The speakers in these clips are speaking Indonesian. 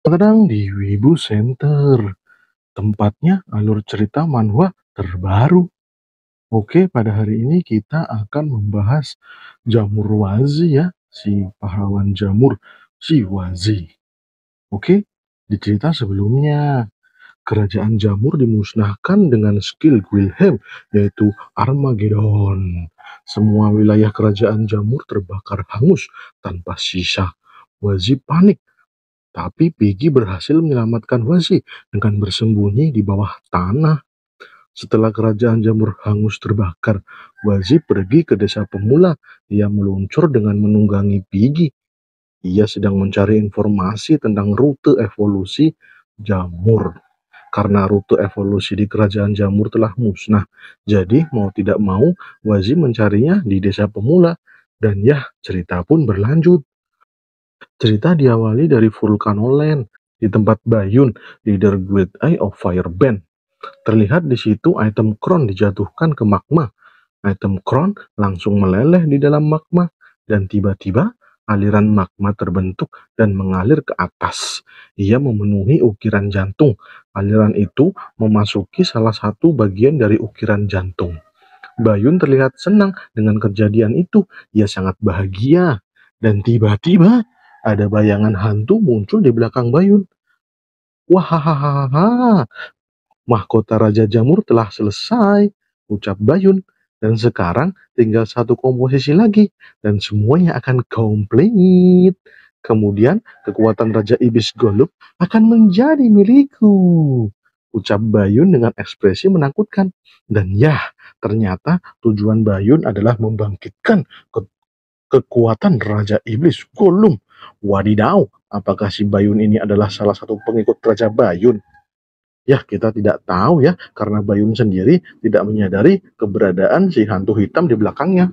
Terkadang di Wibu Center, tempatnya alur cerita manhwa terbaru. Oke, pada hari ini kita akan membahas jamur wazi ya, si pahlawan jamur, si wazi. Oke, di cerita sebelumnya, kerajaan jamur dimusnahkan dengan skill Wilhelm, yaitu Armageddon. Semua wilayah kerajaan jamur terbakar hangus tanpa sisa. Wazi panik tapi Piggy berhasil menyelamatkan Wazi dengan bersembunyi di bawah tanah. Setelah kerajaan jamur hangus terbakar, Wazi pergi ke desa pemula. Ia meluncur dengan menunggangi Piggy. Ia sedang mencari informasi tentang rute evolusi jamur. Karena rute evolusi di kerajaan jamur telah musnah, jadi mau tidak mau Wazi mencarinya di desa pemula. Dan ya, cerita pun berlanjut. Cerita diawali dari Land, di tempat Bayun, leader Great Eye of Fire Band. Terlihat di situ item Kron dijatuhkan ke magma. Item Kron langsung meleleh di dalam magma, dan tiba-tiba aliran magma terbentuk dan mengalir ke atas. Ia memenuhi ukiran jantung. Aliran itu memasuki salah satu bagian dari ukiran jantung. Bayun terlihat senang dengan kejadian itu. Ia sangat bahagia. Dan tiba-tiba ada bayangan hantu muncul di belakang Bayun. Wahahaha, mahkota Raja Jamur telah selesai, ucap Bayun. Dan sekarang tinggal satu komposisi lagi, dan semuanya akan komplit. Kemudian kekuatan Raja Ibis Golub akan menjadi milikku ucap Bayun dengan ekspresi menakutkan. Dan ya, ternyata tujuan Bayun adalah membangkitkan ke kekuatan Raja Iblis Golub. Wadidaw, apakah si Bayun ini adalah salah satu pengikut Raja Bayun? Ya, kita tidak tahu ya, karena Bayun sendiri tidak menyadari keberadaan si hantu hitam di belakangnya.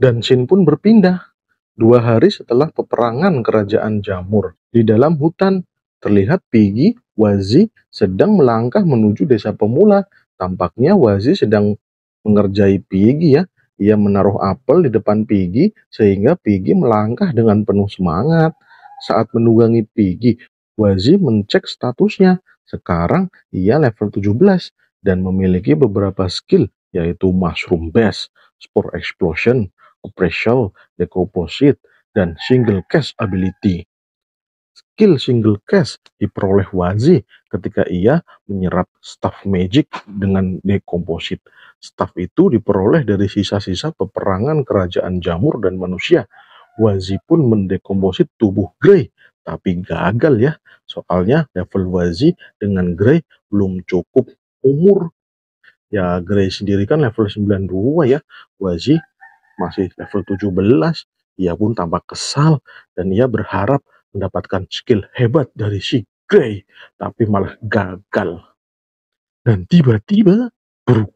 Dan Shin pun berpindah. Dua hari setelah peperangan kerajaan Jamur, di dalam hutan terlihat Piggy Wazi sedang melangkah menuju desa pemula. Tampaknya Wazi sedang mengerjai Piggy ya, ia menaruh apel di depan Piggy sehingga Piggy melangkah dengan penuh semangat. Saat menunggangi Piggy, Wazi mencek statusnya. Sekarang ia level 17 dan memiliki beberapa skill yaitu Mushroom Base, Spore Explosion, Oppressal, Decomposite, dan Single Cast Ability skill single cast diperoleh Wazi ketika ia menyerap staff magic dengan dekomposit. Staff itu diperoleh dari sisa-sisa peperangan kerajaan jamur dan manusia. Wazi pun mendekomposit tubuh Grey, tapi gagal ya. Soalnya level Wazi dengan Grey belum cukup umur. Ya Grey sendiri kan level 92 ya. Wazi masih level 17. Ia pun tampak kesal dan ia berharap mendapatkan skill hebat dari si Grey, tapi malah gagal. Dan tiba-tiba, bruk,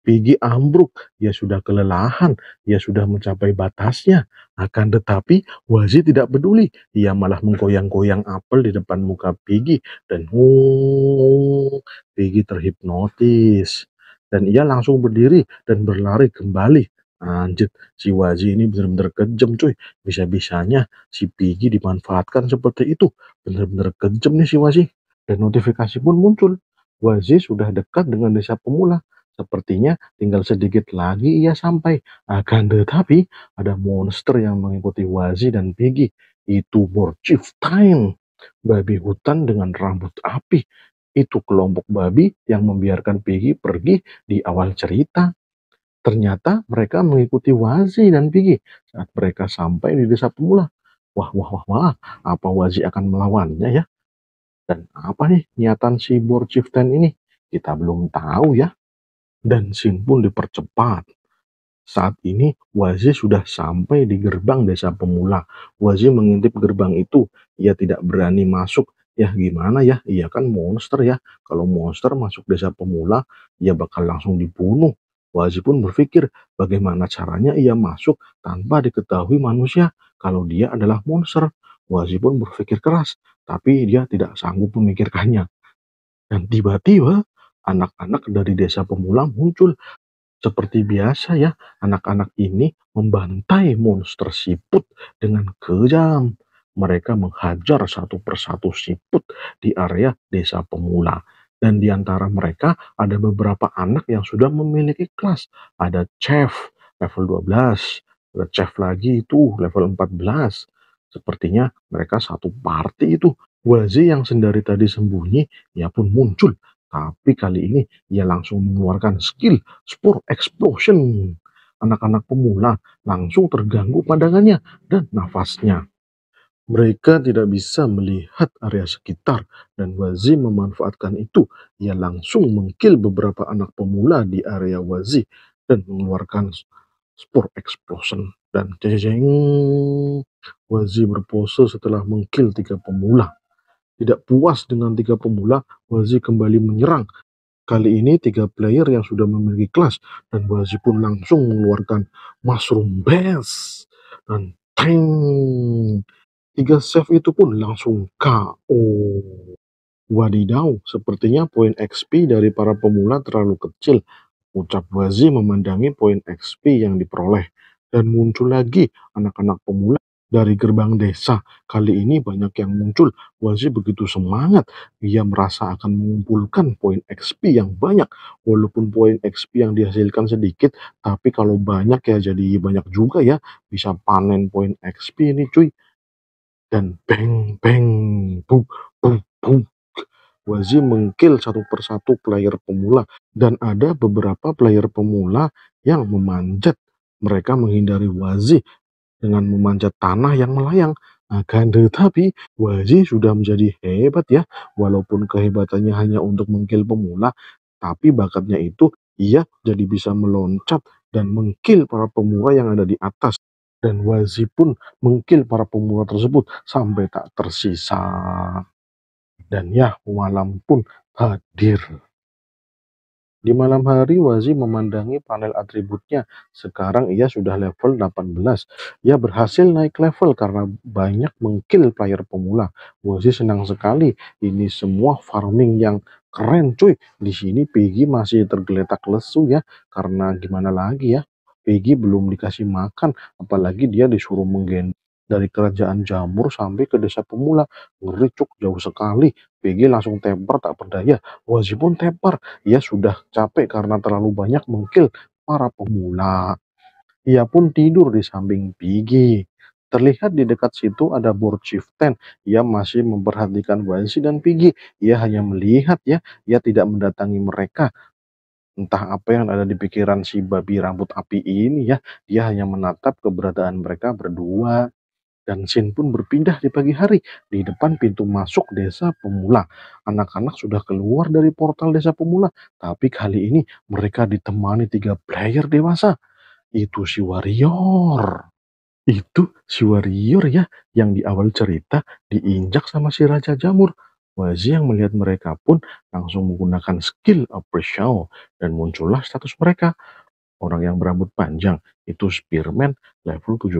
Piggy ambruk, dia sudah kelelahan, dia sudah mencapai batasnya. Akan tetapi, Wazi tidak peduli. Ia malah menggoyang-goyang apel di depan muka Piggy dan huu, Piggy terhipnotis. Dan ia langsung berdiri dan berlari kembali Anjir, si Wazi ini bener-bener kejam cuy. Bisa-bisanya si Piggy dimanfaatkan seperti itu. Bener-bener kejam nih si Wazi. Dan notifikasi pun muncul. Wazi sudah dekat dengan desa pemula. Sepertinya tinggal sedikit lagi ia sampai. Akan tetapi ada monster yang mengikuti Wazi dan Piggy. Itu Morchief Time. Babi hutan dengan rambut api. Itu kelompok babi yang membiarkan Piggy pergi di awal cerita Ternyata mereka mengikuti Wazi dan Pigi saat mereka sampai di desa pemula. Wah, wah, wah, wah, apa Wazi akan melawannya ya? Dan apa nih niatan si Bor Chieftain ini? Kita belum tahu ya. Dan Sin pun dipercepat. Saat ini Wazi sudah sampai di gerbang desa pemula. Wazi mengintip gerbang itu. Ia tidak berani masuk ya gimana ya Ia kan monster ya kalau monster masuk desa pemula ia bakal langsung dibunuh Wajib pun berpikir bagaimana caranya ia masuk tanpa diketahui manusia kalau dia adalah monster. Wajib pun berpikir keras, tapi dia tidak sanggup memikirkannya. Dan tiba-tiba anak-anak dari desa pemula muncul. Seperti biasa ya, anak-anak ini membantai monster siput dengan kejam. Mereka menghajar satu persatu siput di area desa pemula. Dan di antara mereka ada beberapa anak yang sudah memiliki kelas. Ada chef level 12, ada chef lagi itu level 14. Sepertinya mereka satu party itu. Wazi yang sendiri tadi sembunyi, ia pun muncul. Tapi kali ini ia langsung mengeluarkan skill Spore Explosion. Anak-anak pemula langsung terganggu pandangannya dan nafasnya. Mereka tidak bisa melihat area sekitar dan Wazi memanfaatkan itu. Ia langsung mengkil beberapa anak pemula di area Wazi dan mengeluarkan spore explosion dan jeng Wazi berpose setelah mengkil tiga pemula. Tidak puas dengan tiga pemula, Wazi kembali menyerang. Kali ini tiga player yang sudah memiliki kelas dan Wazi pun langsung mengeluarkan mushroom base. dan Tiga save itu pun langsung KO. Wadidaw, sepertinya poin XP dari para pemula terlalu kecil. Ucap Wazi memandangi poin XP yang diperoleh. Dan muncul lagi anak-anak pemula dari gerbang desa. Kali ini banyak yang muncul. Wazi begitu semangat. Ia merasa akan mengumpulkan poin XP yang banyak. Walaupun poin XP yang dihasilkan sedikit, tapi kalau banyak ya jadi banyak juga ya. Bisa panen poin XP ini cuy dan beng beng buk buk buk Wazi mengkil satu persatu player pemula dan ada beberapa player pemula yang memanjat. Mereka menghindari Wazi dengan memanjat tanah yang melayang. Akan tetapi, Wazi sudah menjadi hebat ya, walaupun kehebatannya hanya untuk mengkil pemula, tapi bakatnya itu ia jadi bisa meloncat dan mengkil para pemula yang ada di atas dan Wazi pun mengkil para pemula tersebut sampai tak tersisa. Dan ya malam pun hadir. Di malam hari Wazi memandangi panel atributnya. Sekarang ia sudah level 18. Ia berhasil naik level karena banyak mengkil player pemula. Wazi senang sekali. Ini semua farming yang keren cuy. Di sini Piggy masih tergeletak lesu ya karena gimana lagi ya. Peggy belum dikasih makan, apalagi dia disuruh menggendong dari kerajaan jamur sampai ke desa pemula. Ngeri cuk, jauh sekali. Pigi langsung temper tak berdaya. Wazi pun temper. Ia sudah capek karena terlalu banyak mengkil para pemula. Ia pun tidur di samping Pigi. Terlihat di dekat situ ada board chieftain. Ia masih memperhatikan Wansi dan Pigi. Ia hanya melihat ya, ia tidak mendatangi mereka. Entah apa yang ada di pikiran si babi rambut api ini ya, dia hanya menatap keberadaan mereka berdua. Dan Sin pun berpindah di pagi hari di depan pintu masuk desa pemula. Anak-anak sudah keluar dari portal desa pemula, tapi kali ini mereka ditemani tiga player dewasa. Itu si warrior. Itu si warrior ya yang di awal cerita diinjak sama si Raja Jamur Muazi yang melihat mereka pun langsung menggunakan skill Apprecial dan muncullah status mereka. Orang yang berambut panjang itu Spearman level 17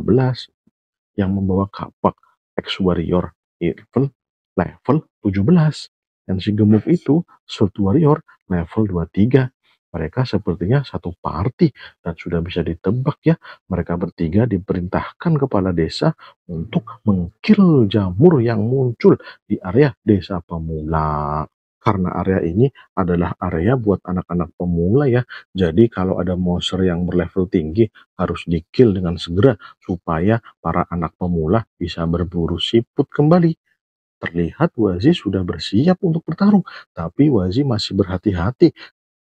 yang membawa kapak X-Warrior level level 17 dan si gemuk itu Sword Warrior level 23 mereka sepertinya satu parti dan sudah bisa ditebak ya. Mereka bertiga diperintahkan kepala desa untuk mengkil jamur yang muncul di area desa pemula. Karena area ini adalah area buat anak-anak pemula ya. Jadi kalau ada monster yang berlevel tinggi harus dikill dengan segera supaya para anak pemula bisa berburu siput kembali. Terlihat Wazi sudah bersiap untuk bertarung, tapi Wazi masih berhati-hati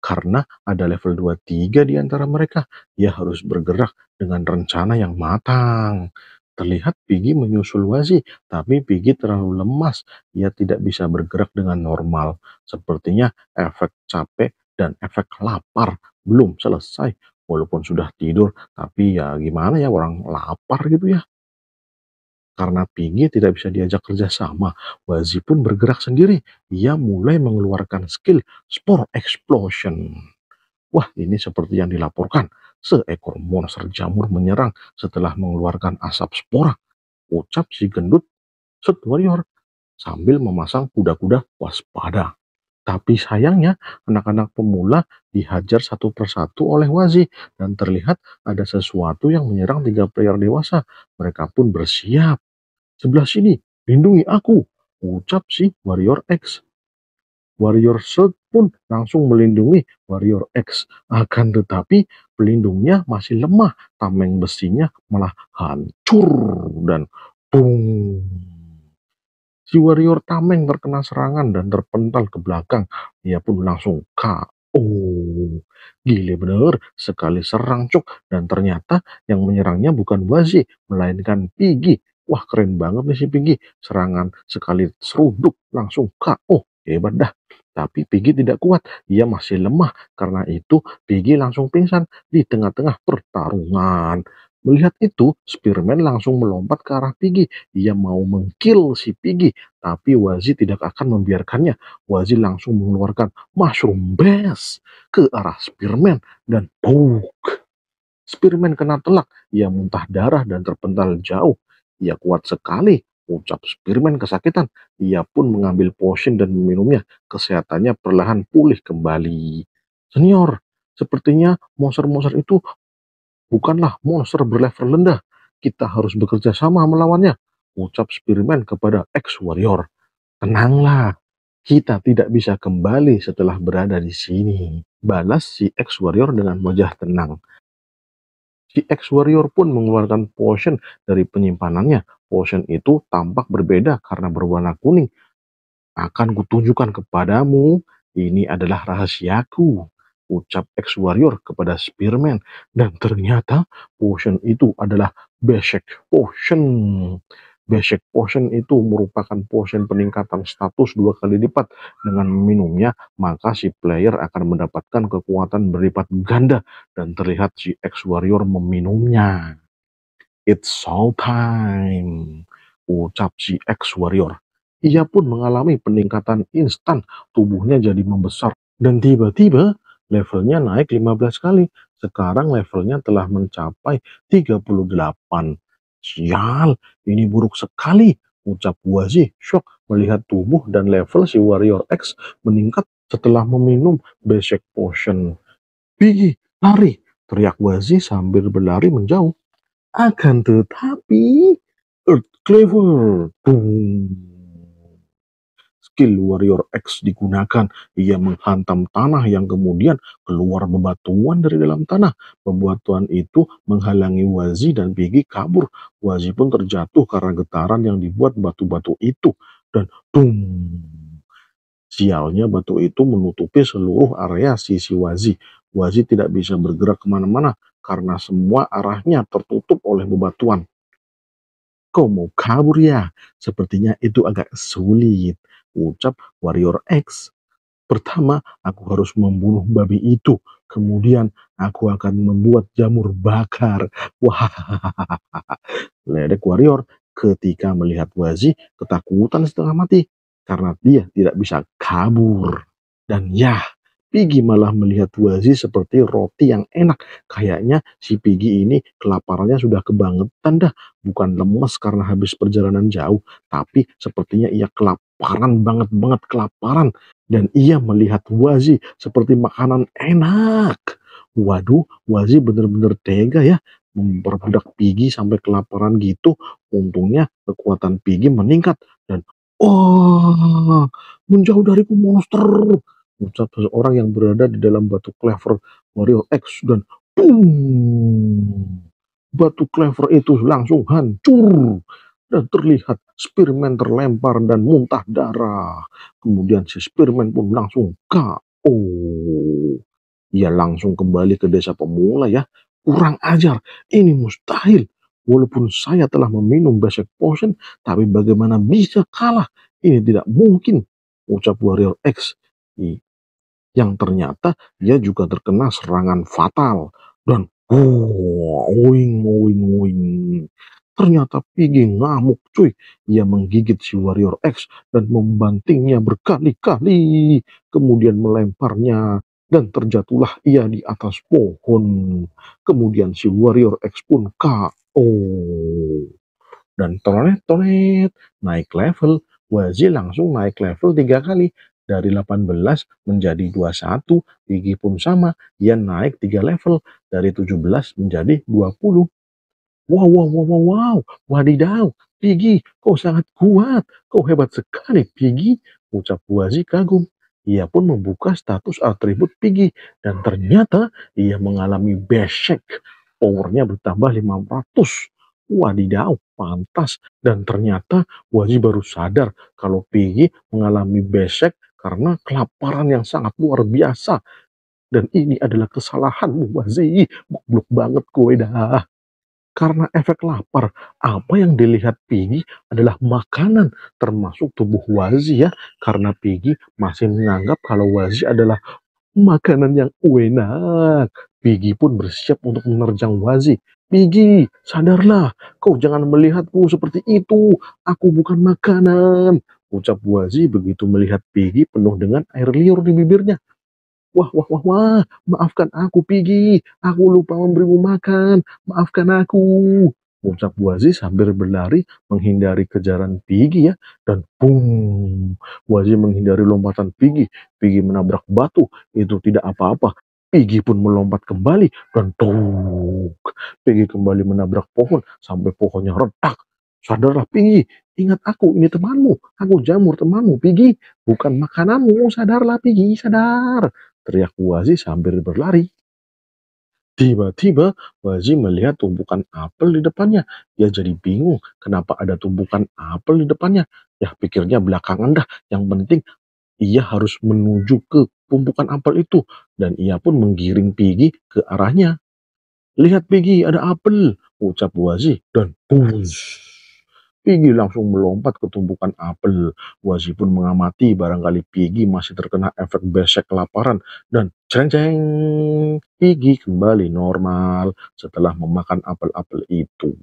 karena ada level 23 di antara mereka. Ia harus bergerak dengan rencana yang matang. Terlihat Piggy menyusul Wazi, tapi Piggy terlalu lemas. Ia tidak bisa bergerak dengan normal. Sepertinya efek capek dan efek lapar belum selesai. Walaupun sudah tidur, tapi ya gimana ya orang lapar gitu ya. Karena Pingi tidak bisa diajak kerjasama, Wazi pun bergerak sendiri. Ia mulai mengeluarkan skill Spore Explosion. Wah, ini seperti yang dilaporkan. Seekor monster jamur menyerang setelah mengeluarkan asap spora. Ucap si gendut, set warrior, sambil memasang kuda-kuda waspada. Tapi sayangnya, anak-anak pemula dihajar satu persatu oleh Wazi dan terlihat ada sesuatu yang menyerang tiga player dewasa. Mereka pun bersiap. Sebelah sini, lindungi aku, ucap si Warrior X. Warrior Shield pun langsung melindungi Warrior X. Akan tetapi pelindungnya masih lemah, tameng besinya malah hancur dan bung. Si warrior tameng terkena serangan dan terpental ke belakang. Ia pun langsung KO. Gile bener, sekali serang cuk. Dan ternyata yang menyerangnya bukan Wazi, melainkan Pigi. Wah keren banget nih si Pigi. Serangan sekali seruduk, langsung KO. Hebat dah. Tapi Pigi tidak kuat, ia masih lemah. Karena itu Pigi langsung pingsan di tengah-tengah pertarungan. Melihat itu, Spearman langsung melompat ke arah Piggy. Ia mau mengkill si Piggy, tapi Wazi tidak akan membiarkannya. Wazi langsung mengeluarkan mushroom bass ke arah Spearman dan poke. Spearman kena telak, ia muntah darah dan terpental jauh. Ia kuat sekali, ucap Spearman kesakitan. Ia pun mengambil potion dan meminumnya. Kesehatannya perlahan pulih kembali. Senior, sepertinya monster-monster itu bukanlah monster berlevel rendah. Kita harus bekerja sama melawannya ucap Spearman kepada ex-warrior. Tenanglah, kita tidak bisa kembali setelah berada di sini. Balas si ex-warrior dengan wajah tenang. Si ex-warrior pun mengeluarkan potion dari penyimpanannya. Potion itu tampak berbeda karena berwarna kuning. Akan kutunjukkan kepadamu, ini adalah rahasiaku ucap ex-warrior kepada Spearman. Dan ternyata potion itu adalah Beshek Potion. Basic potion itu merupakan potion peningkatan status dua kali lipat. Dengan minumnya, maka si player akan mendapatkan kekuatan berlipat ganda dan terlihat si Ex Warrior meminumnya. It's all time, ucap si Ex Warrior. Ia pun mengalami peningkatan instan, tubuhnya jadi membesar. Dan tiba-tiba levelnya naik 15 kali. Sekarang levelnya telah mencapai 38 sial, ini buruk sekali, ucap Wazi shock melihat tubuh dan level si Warrior X meningkat setelah meminum basic potion. Biggie, lari, teriak Wazi sambil berlari menjauh. Akan tetapi, Earth Clever, boom skill warrior X digunakan. Ia menghantam tanah yang kemudian keluar bebatuan dari dalam tanah. Bebatuan itu menghalangi Wazi dan Piggy kabur. Wazi pun terjatuh karena getaran yang dibuat batu-batu itu. Dan dum, Sialnya batu itu menutupi seluruh area sisi Wazi. Wazi tidak bisa bergerak kemana-mana karena semua arahnya tertutup oleh bebatuan. Kau mau kabur ya? Sepertinya itu agak sulit ucap warrior X. Pertama, aku harus membunuh babi itu. Kemudian aku akan membuat jamur bakar. Wah, ledek warrior ketika melihat Wazi ketakutan setengah mati karena dia tidak bisa kabur. Dan ya, Piggy malah melihat Wazi seperti roti yang enak. Kayaknya si Piggy ini kelaparannya sudah kebangetan dah. Bukan lemes karena habis perjalanan jauh, tapi sepertinya ia kelaparan banget-banget kelaparan. Dan ia melihat Wazi seperti makanan enak. Waduh, Wazi benar-benar tega ya memperbudak Piggy sampai kelaparan gitu. Untungnya kekuatan Piggy meningkat dan oh menjauh dariku monster seseorang yang berada di dalam batu clever Wario X dan boom, batu clever itu langsung hancur dan terlihat Spearman terlempar dan muntah darah. Kemudian si Spearman pun langsung KO. Ia langsung kembali ke desa pemula ya. Kurang ajar, ini mustahil. Walaupun saya telah meminum basic potion, tapi bagaimana bisa kalah? Ini tidak mungkin, ucap Warrior X yang ternyata dia juga terkena serangan fatal dan oing oing oing. Ternyata Piggy ngamuk cuy. Ia menggigit si Warrior X dan membantingnya berkali-kali. Kemudian melemparnya dan terjatuhlah ia di atas pohon. Kemudian si Warrior X pun KO. Dan tonet tonet naik level. Wazi langsung naik level tiga kali dari 18 menjadi 21, gigi pun sama, dia naik 3 level dari 17 menjadi 20. Wow, wow, wow, wow, wow, wadidaw, Pigi, kau sangat kuat, kau hebat sekali Pigi, ucap Buazi kagum. Ia pun membuka status atribut Pigi dan ternyata ia mengalami besek. Powernya bertambah 500 wadidaw, pantas. Dan ternyata Buazi baru sadar kalau Piggy mengalami besek karena kelaparan yang sangat luar biasa. Dan ini adalah kesalahanmu, Mubazir. Goblok banget kowe dah. Karena efek lapar, apa yang dilihat Piggy adalah makanan, termasuk tubuh Wazi ya. Karena Piggy masih menganggap kalau Wazi adalah makanan yang enak. Piggy pun bersiap untuk menerjang Wazi. Piggy, sadarlah, kau jangan melihatku seperti itu. Aku bukan makanan ucap Buazi begitu melihat Piggy penuh dengan air liur di bibirnya. Wah, wah, wah, wah, maafkan aku Piggy, aku lupa memberimu makan, maafkan aku. Ucap Buazi sambil berlari menghindari kejaran Piggy ya, dan bung, Buazi menghindari lompatan Piggy, Piggy menabrak batu, itu tidak apa-apa, Piggy pun melompat kembali dan tuk. Piggy kembali menabrak pohon sampai pohonnya retak. Sadarlah Piggy, Ingat aku, ini temanmu. Aku jamur temanmu, Pigi. Bukan makananmu, oh, sadarlah Pigi, sadar. Teriak Wazi sambil berlari. Tiba-tiba Wazi melihat tumpukan apel di depannya. Dia jadi bingung kenapa ada tumpukan apel di depannya. Ya pikirnya belakangan dah. Yang penting ia harus menuju ke tumpukan apel itu. Dan ia pun menggiring Pigi ke arahnya. Lihat Pigi ada apel, ucap Wazi dan bus. Piggy langsung melompat ke tumpukan apel. Wazi pun mengamati barangkali Piggy masih terkena efek besek kelaparan dan ceng-ceng Piggy kembali normal setelah memakan apel-apel itu.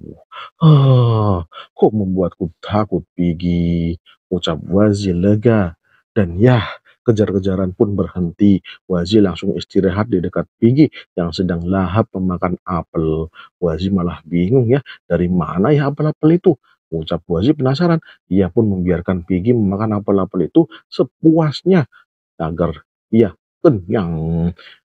Ah, kok membuatku takut Piggy? Ucap Wazi lega. Dan ya, kejar-kejaran pun berhenti. Wazi langsung istirahat di dekat Piggy yang sedang lahap memakan apel. Wazi malah bingung ya, dari mana ya apel-apel itu? Ucap Buazi penasaran. Ia pun membiarkan Piggy memakan apel-apel itu sepuasnya agar ia kenyang.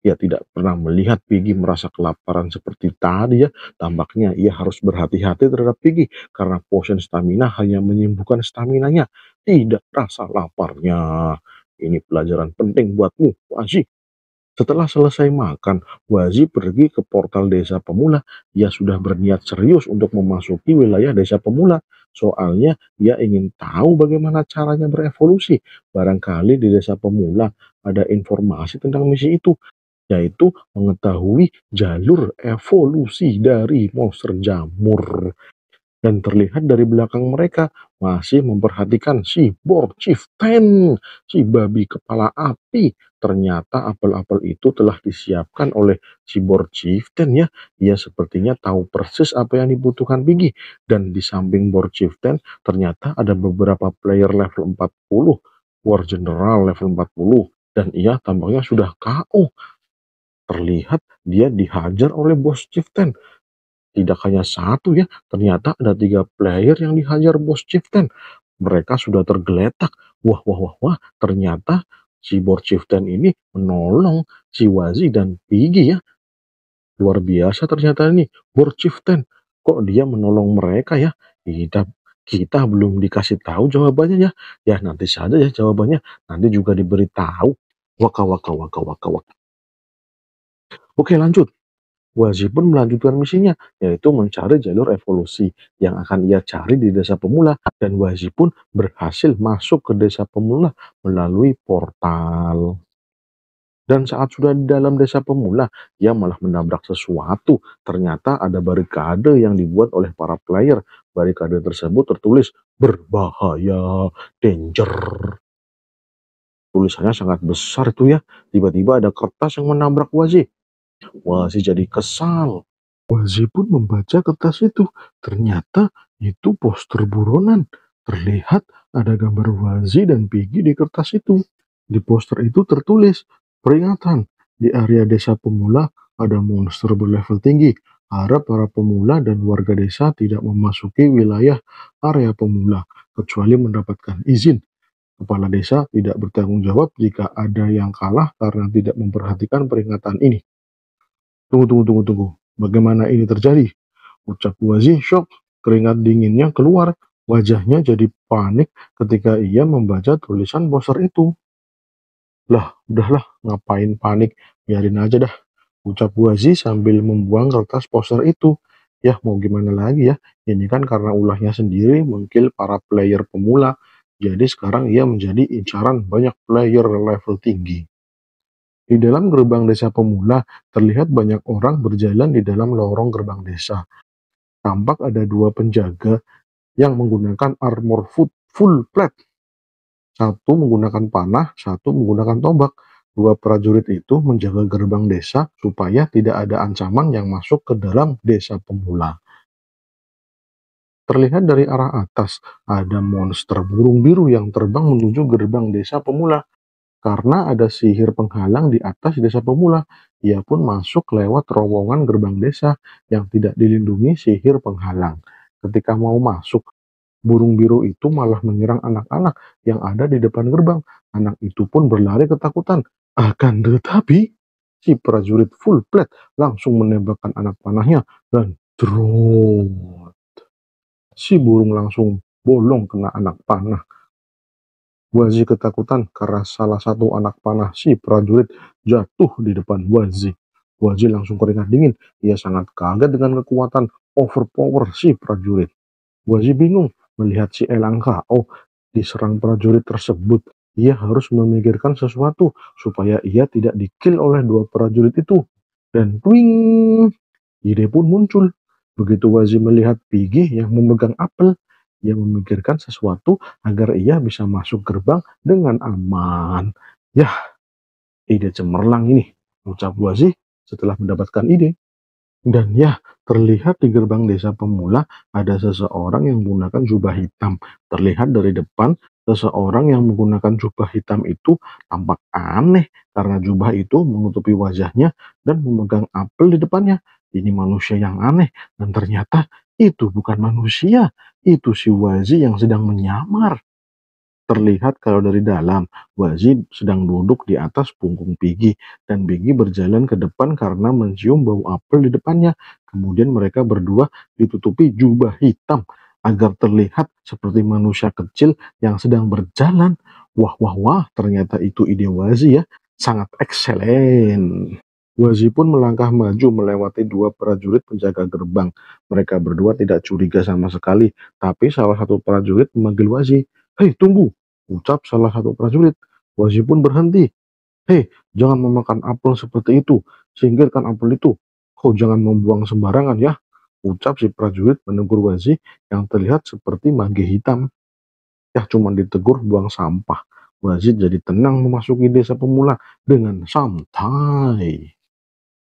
Ia tidak pernah melihat Piggy merasa kelaparan seperti tadi ya. Tampaknya ia harus berhati-hati terhadap Piggy karena potion stamina hanya menyembuhkan stamina nya tidak rasa laparnya. Ini pelajaran penting buatmu, Aziz. Setelah selesai makan, Wazi pergi ke portal desa pemula. Ia sudah berniat serius untuk memasuki wilayah desa pemula. Soalnya ia ingin tahu bagaimana caranya berevolusi. Barangkali di desa pemula ada informasi tentang misi itu, yaitu mengetahui jalur evolusi dari monster jamur dan terlihat dari belakang mereka masih memperhatikan si Bor Chieftain, si babi kepala api. Ternyata apel-apel itu telah disiapkan oleh si Bor Chieftain ya. Ia sepertinya tahu persis apa yang dibutuhkan Biggie. Dan di samping Bor Chieftain ternyata ada beberapa player level 40, War General level 40. Dan ia tampaknya sudah KO. Terlihat dia dihajar oleh bos Chieftain tidak hanya satu ya, ternyata ada tiga player yang dihajar bos Chieftain. Mereka sudah tergeletak. Wah, wah, wah, wah, ternyata si Bor Chieftain ini menolong si Wazi dan Piggy ya. Luar biasa ternyata ini Bor Chieftain. Kok dia menolong mereka ya? Kita kita belum dikasih tahu jawabannya ya. Ya nanti saja ya jawabannya. Nanti juga diberitahu. Waka waka waka waka waka. Oke lanjut pun melanjutkan misinya, yaitu mencari jalur evolusi yang akan ia cari di desa pemula, dan pun berhasil masuk ke desa pemula melalui portal. Dan saat sudah di dalam desa pemula, ia malah menabrak sesuatu. Ternyata ada barikade yang dibuat oleh para player. Barikade tersebut tertulis berbahaya, danger tulisannya sangat besar itu ya. Tiba-tiba ada kertas yang menabrak Wazi. Wasi jadi kesal. Wazi pun membaca kertas itu. Ternyata itu poster buronan. Terlihat ada gambar Wazi dan Piggy di kertas itu. Di poster itu tertulis, peringatan, di area desa pemula ada monster berlevel tinggi. Harap para pemula dan warga desa tidak memasuki wilayah area pemula, kecuali mendapatkan izin. Kepala desa tidak bertanggung jawab jika ada yang kalah karena tidak memperhatikan peringatan ini. Tunggu, tunggu, tunggu, tunggu. Bagaimana ini terjadi? Ucap Wazih shock. Keringat dinginnya keluar. Wajahnya jadi panik ketika ia membaca tulisan poster itu. Lah, udahlah, ngapain panik? Biarin aja dah. Ucap Wazi sambil membuang kertas poster itu. Yah, mau gimana lagi ya? Ini kan karena ulahnya sendiri mungkin para player pemula. Jadi sekarang ia menjadi incaran banyak player level tinggi. Di dalam gerbang desa pemula, terlihat banyak orang berjalan di dalam lorong gerbang desa. Tampak ada dua penjaga yang menggunakan armor foot full plate. Satu menggunakan panah, satu menggunakan tombak. Dua prajurit itu menjaga gerbang desa supaya tidak ada ancaman yang masuk ke dalam desa pemula. Terlihat dari arah atas, ada monster burung biru yang terbang menuju gerbang desa pemula karena ada sihir penghalang di atas desa pemula. Ia pun masuk lewat terowongan gerbang desa yang tidak dilindungi sihir penghalang. Ketika mau masuk, burung biru itu malah menyerang anak-anak yang ada di depan gerbang. Anak itu pun berlari ketakutan. Akan tetapi, si prajurit full plate langsung menembakkan anak panahnya dan drot. Si burung langsung bolong kena anak panah Wazi ketakutan karena salah satu anak panah si prajurit jatuh di depan Wazi. Wazi langsung keringat dingin. Ia sangat kaget dengan kekuatan overpower si prajurit. Wazi bingung melihat si Elangka. Oh, diserang prajurit tersebut. Ia harus memikirkan sesuatu supaya ia tidak dikill oleh dua prajurit itu. Dan twing, ide pun muncul. Begitu Wazi melihat Piggy yang memegang apel, ia memikirkan sesuatu agar ia bisa masuk gerbang dengan aman. Yah, ide cemerlang ini, ucap Wazi setelah mendapatkan ide. Dan ya, terlihat di gerbang desa pemula ada seseorang yang menggunakan jubah hitam. Terlihat dari depan, seseorang yang menggunakan jubah hitam itu tampak aneh karena jubah itu menutupi wajahnya dan memegang apel di depannya. Ini manusia yang aneh dan ternyata itu bukan manusia, itu si Wazi yang sedang menyamar. Terlihat kalau dari dalam, Wazi sedang duduk di atas punggung Piggy dan Piggy berjalan ke depan karena mencium bau apel di depannya. Kemudian mereka berdua ditutupi jubah hitam agar terlihat seperti manusia kecil yang sedang berjalan. Wah, wah, wah, ternyata itu ide Wazi ya. Sangat excellent. Wazi pun melangkah maju melewati dua prajurit penjaga gerbang. Mereka berdua tidak curiga sama sekali, tapi salah satu prajurit memanggil Wazi. "Hei, tunggu!" ucap salah satu prajurit. Wazi pun berhenti. "Hei, jangan memakan apel seperti itu. Singkirkan apel itu. Kau jangan membuang sembarangan ya." ucap si prajurit menegur Wazi yang terlihat seperti mage hitam. Ya, cuma ditegur buang sampah." Wazi jadi tenang memasuki desa pemula dengan santai.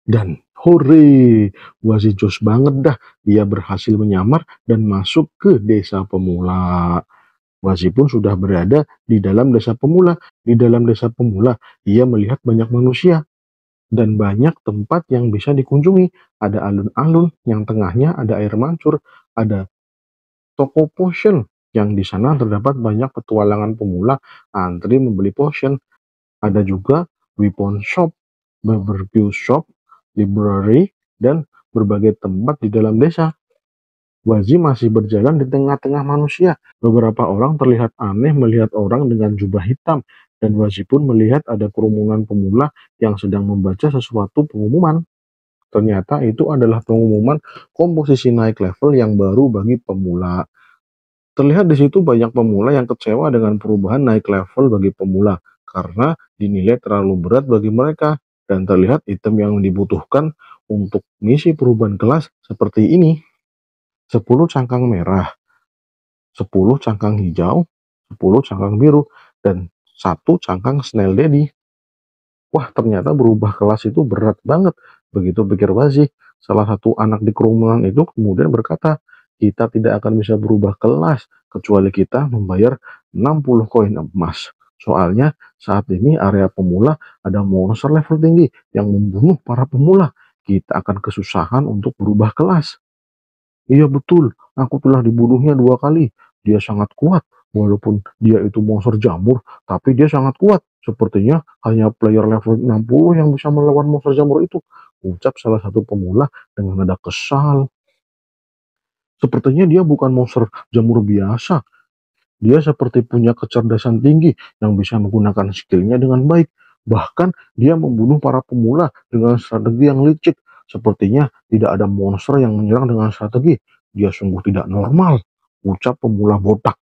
Dan hore, Wasi jos banget dah, dia berhasil menyamar dan masuk ke desa pemula. Wasi pun sudah berada di dalam desa pemula. Di dalam desa pemula, ia melihat banyak manusia dan banyak tempat yang bisa dikunjungi. Ada alun-alun yang tengahnya ada air mancur, ada toko potion yang di sana terdapat banyak petualangan pemula antri membeli potion. Ada juga weapon shop, barbecue shop, library, dan berbagai tempat di dalam desa. Wazi masih berjalan di tengah-tengah manusia. Beberapa orang terlihat aneh melihat orang dengan jubah hitam, dan Wazi pun melihat ada kerumunan pemula yang sedang membaca sesuatu pengumuman. Ternyata itu adalah pengumuman komposisi naik level yang baru bagi pemula. Terlihat di situ banyak pemula yang kecewa dengan perubahan naik level bagi pemula karena dinilai terlalu berat bagi mereka dan terlihat item yang dibutuhkan untuk misi perubahan kelas seperti ini. 10 cangkang merah, 10 cangkang hijau, 10 cangkang biru, dan satu cangkang snail daddy. Wah, ternyata berubah kelas itu berat banget. Begitu pikir Wazih, salah satu anak di kerumunan itu kemudian berkata, kita tidak akan bisa berubah kelas kecuali kita membayar 60 koin emas. Soalnya saat ini area pemula ada monster level tinggi yang membunuh para pemula. Kita akan kesusahan untuk berubah kelas. Iya betul, aku telah dibunuhnya dua kali. Dia sangat kuat, walaupun dia itu monster jamur, tapi dia sangat kuat. Sepertinya hanya player level 60 yang bisa melawan monster jamur itu. Ucap salah satu pemula dengan nada kesal. Sepertinya dia bukan monster jamur biasa. Dia seperti punya kecerdasan tinggi yang bisa menggunakan skillnya dengan baik. Bahkan dia membunuh para pemula dengan strategi yang licik. Sepertinya tidak ada monster yang menyerang dengan strategi. Dia sungguh tidak normal, ucap pemula botak.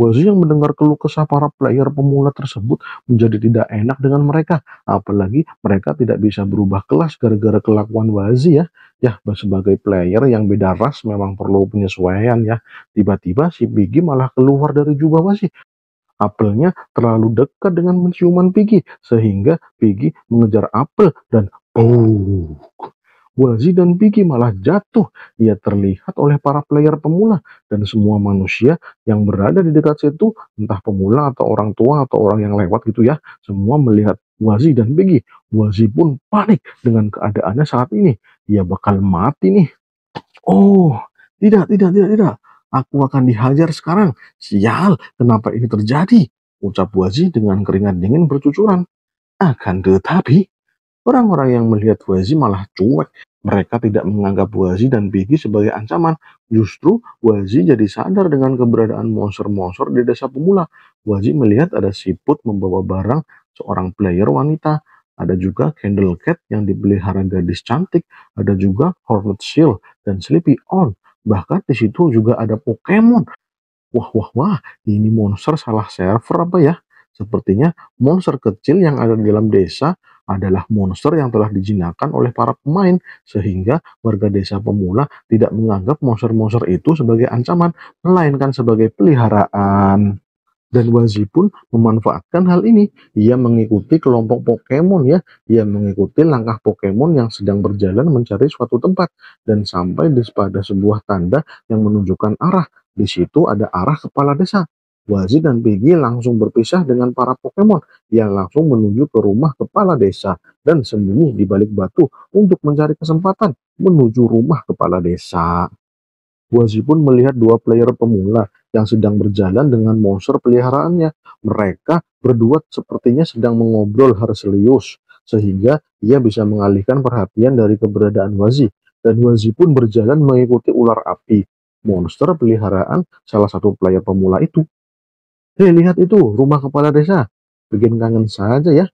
Wazir yang mendengar keluh kesah para player pemula tersebut menjadi tidak enak dengan mereka, apalagi mereka tidak bisa berubah kelas gara-gara kelakuan Wazir ya. Ya, sebagai player yang beda ras memang perlu penyesuaian ya. Tiba-tiba si Piggy malah keluar dari jubah Wazir. Apelnya terlalu dekat dengan menciuman Piggy, sehingga Piggy mengejar apel dan Walzi dan Piki malah jatuh. Ia terlihat oleh para player pemula dan semua manusia yang berada di dekat situ, entah pemula atau orang tua atau orang yang lewat gitu ya, semua melihat Wazi dan Piki. Wazi pun panik dengan keadaannya saat ini. Ia bakal mati nih. Oh, tidak, tidak, tidak, tidak. Aku akan dihajar sekarang. Sial, kenapa ini terjadi? Ucap Wazi dengan keringat dingin bercucuran. Akan tetapi, Orang-orang yang melihat Wazi malah cuek. Mereka tidak menganggap Wazi dan Biggie sebagai ancaman. Justru Wazi jadi sadar dengan keberadaan monster-monster di desa pemula. Wazi melihat ada siput membawa barang seorang player wanita. Ada juga Candle Cat yang dipelihara gadis cantik. Ada juga Hornet Seal dan Sleepy On. Bahkan di situ juga ada Pokemon. Wah, wah, wah, ini monster salah server apa ya? Sepertinya monster kecil yang ada di dalam desa adalah monster yang telah dijinakan oleh para pemain sehingga warga desa pemula tidak menganggap monster-monster itu sebagai ancaman melainkan sebagai peliharaan dan Wazi pun memanfaatkan hal ini. Ia mengikuti kelompok Pokemon ya, ia mengikuti langkah Pokemon yang sedang berjalan mencari suatu tempat dan sampai pada sebuah tanda yang menunjukkan arah. Di situ ada arah kepala desa. Wazi dan Piggy langsung berpisah dengan para Pokemon yang langsung menuju ke rumah kepala desa dan sembunyi di balik batu untuk mencari kesempatan menuju rumah kepala desa. Wazi pun melihat dua player pemula yang sedang berjalan dengan monster peliharaannya. Mereka berdua sepertinya sedang mengobrol harselius sehingga ia bisa mengalihkan perhatian dari keberadaan Wazi. Dan Wazi pun berjalan mengikuti ular api, monster peliharaan salah satu player pemula itu. Hei, eh, lihat itu, rumah kepala desa. Bikin kangen saja ya.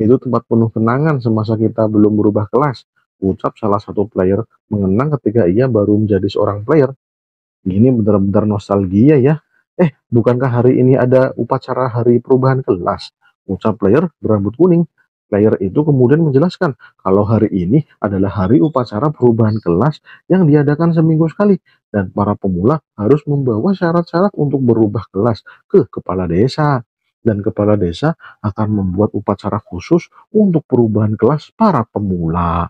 Itu tempat penuh kenangan semasa kita belum berubah kelas. Ucap salah satu player mengenang ketika ia baru menjadi seorang player. Ini benar-benar nostalgia ya. Eh, bukankah hari ini ada upacara hari perubahan kelas? Ucap player berambut kuning Player itu kemudian menjelaskan kalau hari ini adalah hari upacara perubahan kelas yang diadakan seminggu sekali dan para pemula harus membawa syarat-syarat untuk berubah kelas ke kepala desa dan kepala desa akan membuat upacara khusus untuk perubahan kelas para pemula.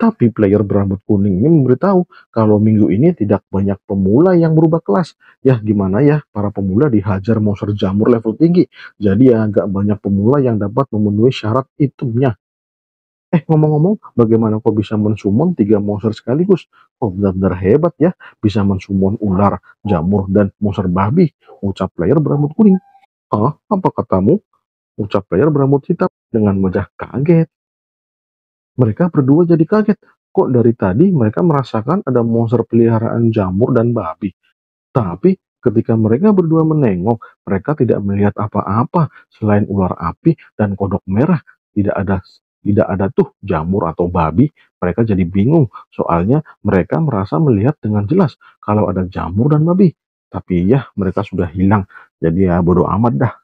Tapi player berambut kuning ini memberitahu kalau minggu ini tidak banyak pemula yang berubah kelas. Ya gimana ya, para pemula dihajar monster jamur level tinggi. Jadi ya agak banyak pemula yang dapat memenuhi syarat itemnya. Eh ngomong-ngomong, bagaimana kok bisa mensummon tiga monster sekaligus? Oh benar-benar hebat ya, bisa mensummon ular, jamur, dan monster babi. Ucap player berambut kuning. Hah, apa katamu? Ucap player berambut hitam dengan wajah kaget. Mereka berdua jadi kaget. Kok dari tadi mereka merasakan ada monster peliharaan jamur dan babi. Tapi ketika mereka berdua menengok, mereka tidak melihat apa-apa selain ular api dan kodok merah. Tidak ada tidak ada tuh jamur atau babi, mereka jadi bingung. Soalnya mereka merasa melihat dengan jelas kalau ada jamur dan babi. Tapi ya mereka sudah hilang, jadi ya bodoh amat dah.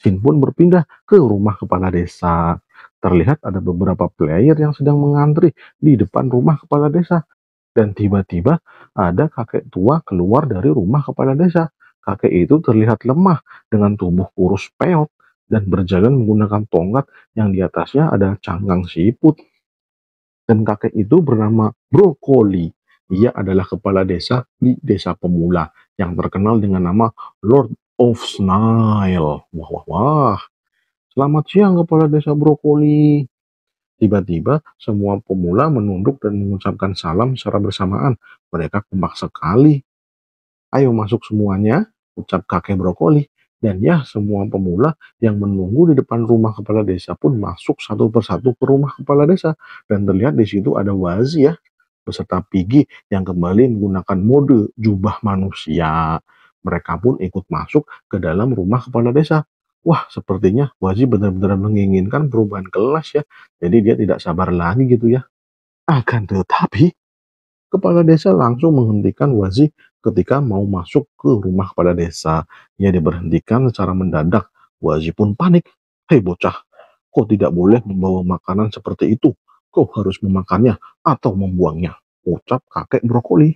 Sin pun berpindah ke rumah kepala desa terlihat ada beberapa player yang sedang mengantri di depan rumah kepala desa. Dan tiba-tiba ada kakek tua keluar dari rumah kepala desa. Kakek itu terlihat lemah dengan tubuh kurus peot dan berjalan menggunakan tongkat yang di atasnya ada canggang siput. Dan kakek itu bernama Brokoli. Ia adalah kepala desa di desa pemula yang terkenal dengan nama Lord of Snail. Wah, wah, wah. Selamat siang Kepala Desa Brokoli. Tiba-tiba semua pemula menunduk dan mengucapkan salam secara bersamaan. Mereka kompak sekali. Ayo masuk semuanya, ucap kakek brokoli. Dan ya, semua pemula yang menunggu di depan rumah kepala desa pun masuk satu persatu ke rumah kepala desa. Dan terlihat di situ ada wazi ya, beserta pigi yang kembali menggunakan mode jubah manusia. Mereka pun ikut masuk ke dalam rumah kepala desa wah sepertinya Wazi benar-benar menginginkan perubahan kelas ya. Jadi dia tidak sabar lagi gitu ya. Akan tetapi, kepala desa langsung menghentikan Wazi ketika mau masuk ke rumah kepala desa. Ia ya, diberhentikan secara mendadak. Wazi pun panik. Hei bocah, kau tidak boleh membawa makanan seperti itu. Kau harus memakannya atau membuangnya. Ucap kakek brokoli.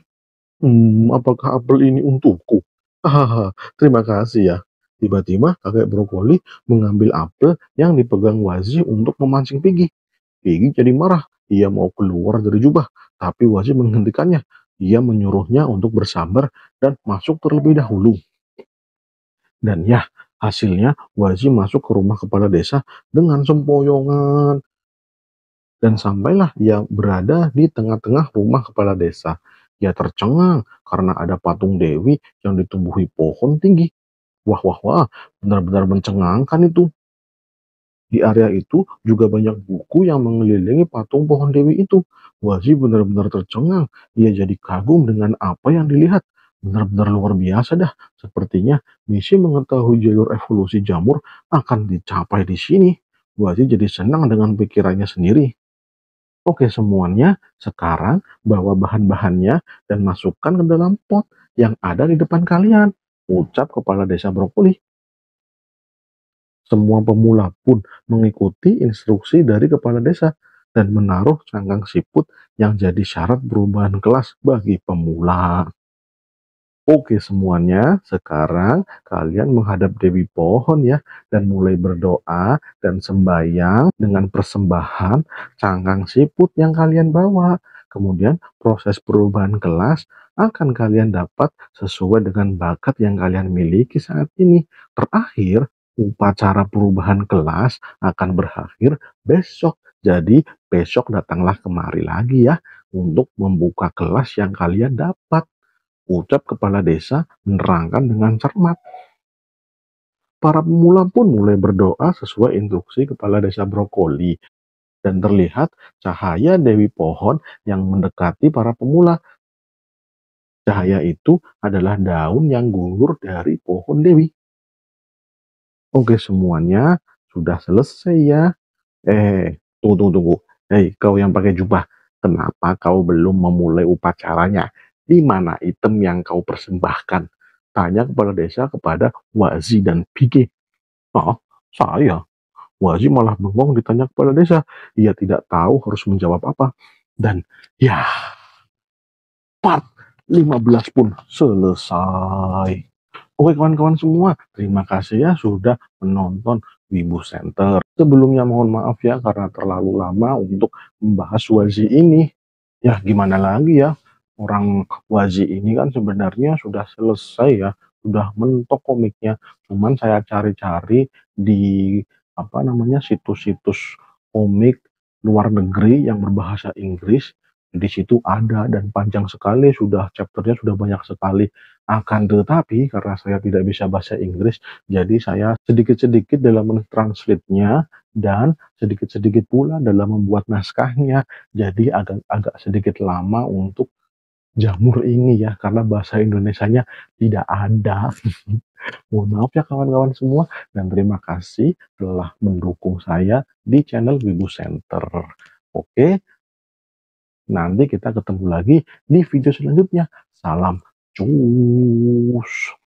Hmm, apakah apel ini untukku? Ah, terima kasih ya. Tiba-tiba kakek brokoli mengambil apel yang dipegang Wazi untuk memancing Pigi. Pigi jadi marah. Ia mau keluar dari jubah, tapi Wazi menghentikannya. Ia menyuruhnya untuk bersabar dan masuk terlebih dahulu. Dan ya, hasilnya Wazi masuk ke rumah kepala desa dengan sempoyongan. Dan sampailah ia berada di tengah-tengah rumah kepala desa. Ia tercengang karena ada patung dewi yang ditumbuhi pohon tinggi. Wah, wah, wah, benar-benar mencengangkan itu. Di area itu juga banyak buku yang mengelilingi patung pohon dewi itu. Wazi benar-benar tercengang. Ia jadi kagum dengan apa yang dilihat. Benar-benar luar biasa dah. Sepertinya misi mengetahui jalur evolusi jamur akan dicapai di sini. Wazi jadi senang dengan pikirannya sendiri. Oke semuanya, sekarang bawa bahan-bahannya dan masukkan ke dalam pot yang ada di depan kalian ucap kepala desa brokoli. Semua pemula pun mengikuti instruksi dari kepala desa dan menaruh cangkang siput yang jadi syarat perubahan kelas bagi pemula. Oke semuanya, sekarang kalian menghadap Dewi Pohon ya dan mulai berdoa dan sembahyang dengan persembahan cangkang siput yang kalian bawa. Kemudian proses perubahan kelas akan kalian dapat sesuai dengan bakat yang kalian miliki saat ini. Terakhir, upacara perubahan kelas akan berakhir besok. Jadi, besok datanglah kemari lagi ya untuk membuka kelas yang kalian dapat. Ucap kepala desa menerangkan dengan cermat. Para pemula pun mulai berdoa sesuai instruksi kepala desa brokoli dan terlihat cahaya Dewi Pohon yang mendekati para pemula Cahaya itu adalah daun yang gugur dari pohon Dewi. Oke, semuanya sudah selesai ya. Eh, tunggu, tunggu, tunggu. Hey kau yang pakai jubah, kenapa kau belum memulai upacaranya? Di mana item yang kau persembahkan? Tanya kepala desa kepada Wazi dan Pike. Oh saya? Wazi malah bengong ditanya kepala desa. Ia tidak tahu harus menjawab apa. Dan ya, part 15 pun selesai. Oke kawan-kawan semua, terima kasih ya sudah menonton Wibu Center. Sebelumnya mohon maaf ya karena terlalu lama untuk membahas Wazi ini. Ya gimana lagi ya, orang Wazi ini kan sebenarnya sudah selesai ya, sudah mentok komiknya. Cuman saya cari-cari di apa namanya situs-situs komik luar negeri yang berbahasa Inggris di situ ada dan panjang sekali sudah chapternya sudah banyak sekali akan tetapi karena saya tidak bisa bahasa Inggris jadi saya sedikit-sedikit dalam mentranslate-nya dan sedikit-sedikit pula dalam membuat naskahnya jadi agak agak sedikit lama untuk jamur ini ya karena bahasa Indonesianya tidak ada. Mohon maaf ya kawan-kawan semua dan terima kasih telah mendukung saya di channel Wibu Center. Oke, Nanti kita ketemu lagi di video selanjutnya. Salam cus.